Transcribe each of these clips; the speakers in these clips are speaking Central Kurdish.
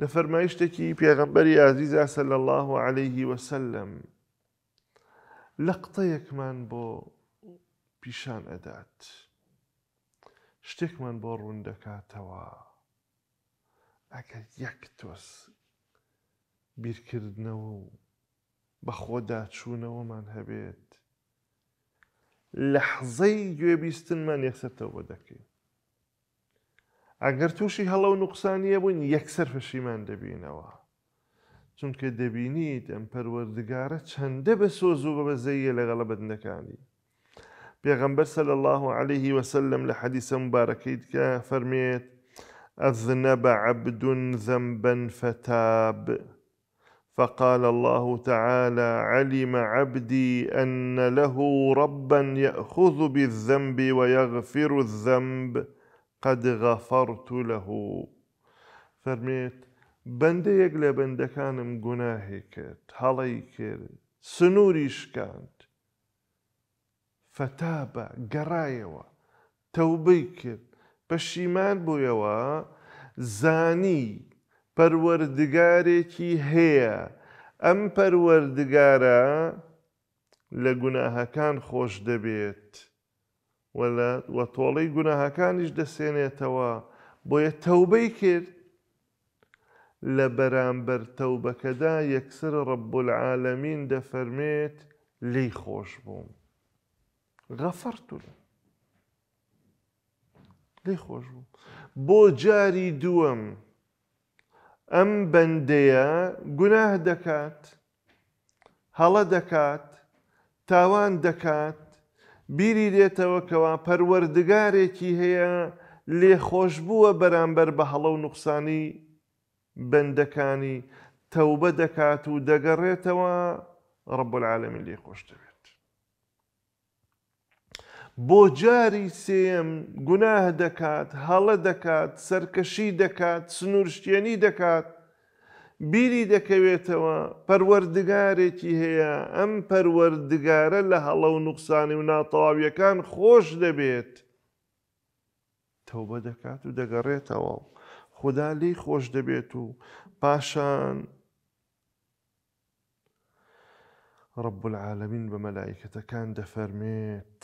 لە فەرمایشتێکی پێغەمبەری ئازیزا سەل الله و عليهەیهی وسلم لە قتەیەکمان بۆ پیشان ئەدات شتێکمان بۆ ڕوون دەکاتەوە ئەگەر یەک تۆس بیرکردنەوە و بەخۆدا چوونەوەمان هەبێت لە حەزەی گوێبیستنمان یەخسەرەوە دەکەین ئەگەر تووشی هەڵە و نوقسانیە بووین یەکسەر فەشیمان دەبینەوە چونکە دەبینیت ئەم پەروەردگارە چەندە بە سۆز و بە بەزەیە لەگەڵە بەدنەکانی پێغەمبەر سەل الله عليه وسلم لە حەدیسە مبارەکەیت کە فەرمێت أذنب عبد ذنبا فتاب فقال الله تعالى علم عبدي أن له ربا يأخذ بالذنب ويغفر الذنب قد غەفەڕ تو لەهوو فەرمێت بەندەیەک لە بەندەکانم گوناهێ کرد هەڵی کرد سنووری شکاند فەتابە گەڕایەوە تەوبەی کرد پەشیمان بوویەوە زانی پەروەردگارێکی هەیە ئەم پەروەردگارە لە گوناهەکان خۆش دەبێت. وە تۆڵەی گوناهەکانیش دەسێنێتەوە بۆیە تەوبەی کرد لە بەرامبەر تەوبەکەدا یەکسەر ڕەبولعاالەمین دەفەرمێت لی خۆش بووم. غەفەرتون لی خۆش بوو. بۆ جاری دووەم ئەم بەندەیە گوناه دەکات، هەڵە دەکات، تاوان دەکات، بیری دێتەوە کەوا پەروەردگارێکی هەیە لێ خۆش بووە بەرامبەر بە هەڵە و نوقسانی بەندەکانی تەوبە دەکات و دەگەڕێتەوە ڕبولعاالەمی لێ خۆش دەبێت. بۆ جاری سێم گوناه دەکات، هەڵە دەکات، سەرکەشی دەکات، سنوورشتێنی دەکات، بیری دەکەوێتەوە پەروەردگارێکی هەیە ئەم پەروەردگارە لە هەڵە و نوقسانی و ناتەواویەکان خۆش دەبێت تەوبە دەکات و دەگەڕێتەوە خدا لی خۆش دەبێت و پاشان رب العالمین بە مەلایکەتەکان دەفەرمێت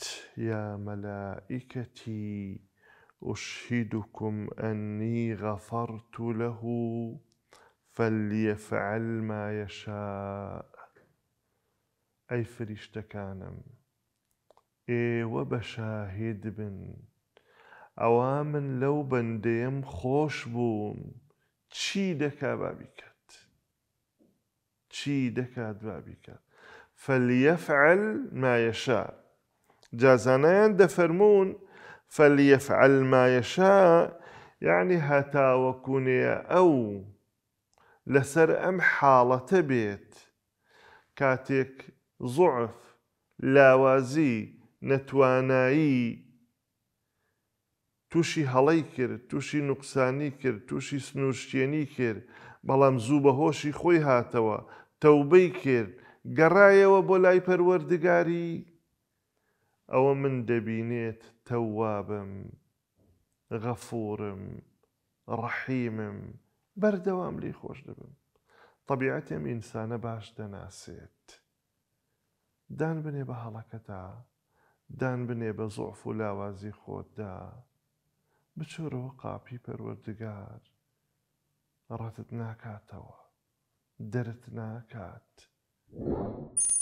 یا مەلایکەتی أشهدكم أني غفرت له فليفعل ما يشاء أي ئەی كانم إي وبشاهد بن ئەوا من لەو بەندێم خۆش بووم چی دەکا بابیکات چی دەکات بابیکات فەلیەفعل مایەشا جازانەیان دەفەرمونون فەلیەفعل مایەشا یعنی هەتاوەکوونەیە او لەسەر ئەم حاڵەتە بێت کاتێک زوعف لاوازی نەتوانایی تووشی هەڵی کرد تووشی نوقسانی کرد تووشی سنووشتێنی کرد بەڵام زوو بە هۆشی خۆی هاتەوە تەوبەی کرد گەڕایەوە بۆ لای پەروەردگاری ئەوە من دەبینێت تەوابم غەفورم ڕەحیمم بەردەوام لی خۆش دەبم طبیعەتێم ئینسانە باش دەناسێت دان بنێ بە هەڵەکەتا دان بنێ بە زۆف و لاوازی خۆتدا بچۆرەوە قاپی پەروەردگار ڕەتت ناکاتەوە دەرت ناکات. Thank you.